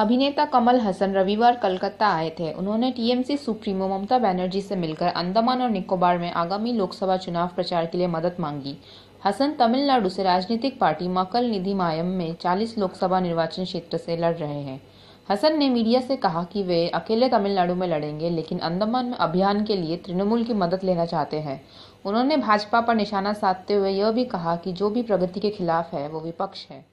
अभिनेता कमल हसन रविवार कलकत्ता आए थे उन्होंने टीएमसी सुप्रीमो ममता बनर्जी से मिलकर अंडमान और निकोबार में आगामी लोकसभा चुनाव प्रचार के लिए मदद मांगी हसन तमिलनाडु से राजनीतिक पार्टी मकल निधि मायम में 40 लोकसभा निर्वाचन क्षेत्र से लड़ रहे हैं हसन ने मीडिया से कहा कि वे अकेले तमिलनाडु में लड़ेंगे लेकिन अंडमान में अभियान के लिए तृणमूल की मदद लेना चाहते हैं उन्होंने भाजपा पर निशाना साधते हुए यह भी कहा कि जो भी प्रगति के खिलाफ है वो विपक्ष है